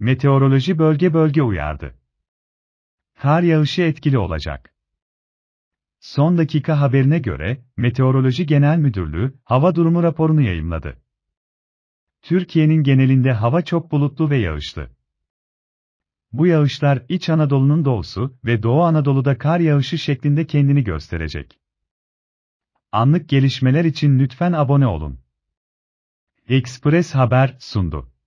Meteoroloji bölge bölge uyardı. Kar yağışı etkili olacak. Son dakika haberine göre, Meteoroloji Genel Müdürlüğü, hava durumu raporunu yayımladı. Türkiye'nin genelinde hava çok bulutlu ve yağışlı. Bu yağışlar İç Anadolu'nun doğusu ve Doğu Anadolu'da kar yağışı şeklinde kendini gösterecek. Anlık gelişmeler için lütfen abone olun. Express Haber sundu.